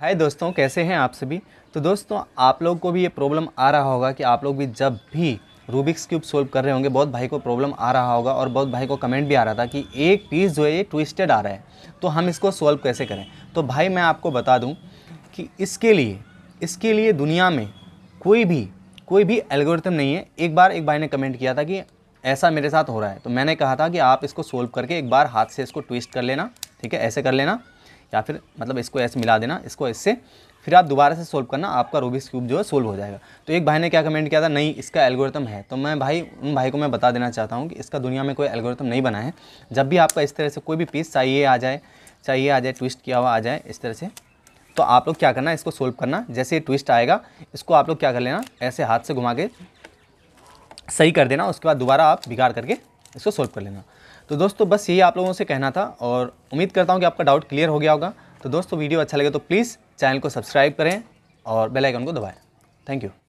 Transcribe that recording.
हाय दोस्तों कैसे हैं आप सभी तो दोस्तों आप लोग को भी ये प्रॉब्लम आ रहा होगा कि आप लोग भी जब भी रूबिक्स क्यूब सोल्व कर रहे होंगे बहुत भाई को प्रॉब्लम आ रहा होगा और बहुत भाई को कमेंट भी आ रहा था कि एक पीस जो है ये ट्विस्टेड आ रहा है तो हम इसको सॉल्व कैसे करें तो भाई मैं आपको बता दूँ कि इसके लिए इसके लिए दुनिया में कोई भी कोई भी एल्गोरिथम नहीं है एक बार एक भाई ने कमेंट किया था कि ऐसा मेरे साथ हो रहा है तो मैंने कहा था कि आप इसको सोल्व करके एक बार हाथ से इसको ट्विस्ट कर लेना ठीक है ऐसे कर लेना या फिर मतलब इसको ऐसे मिला देना इसको इससे फिर आप दोबारा से सोल्व करना आपका रूबिक्स क्यूब जो है सोल्व हो जाएगा तो एक भाई ने क्या कमेंट किया था नहीं इसका एल्गोरिथम है तो मैं भाई उन भाई को मैं बता देना चाहता हूँ कि इसका दुनिया में कोई एल्गोरिथम नहीं बना है जब भी आपका इस तरह से कोई भी पीस चाहिए आ जाए चाहिए आ जाए ट्विस्ट किया हुआ आ जाए इस तरह से तो आप लोग क्या करना इसको सोल्व करना जैसे ट्विस्ट आएगा इसको आप लोग क्या कर लेना ऐसे हाथ से घुमा के सही कर देना उसके बाद दोबारा आप बिगाड़ करके इसको सॉल्व कर लेना तो दोस्तों बस यही आप लोगों से कहना था और उम्मीद करता हूँ कि आपका डाउट क्लियर हो गया होगा तो दोस्तों वीडियो अच्छा लगे तो प्लीज़ चैनल को सब्सक्राइब करें और बेलाइकन को दबाएँ थैंक यू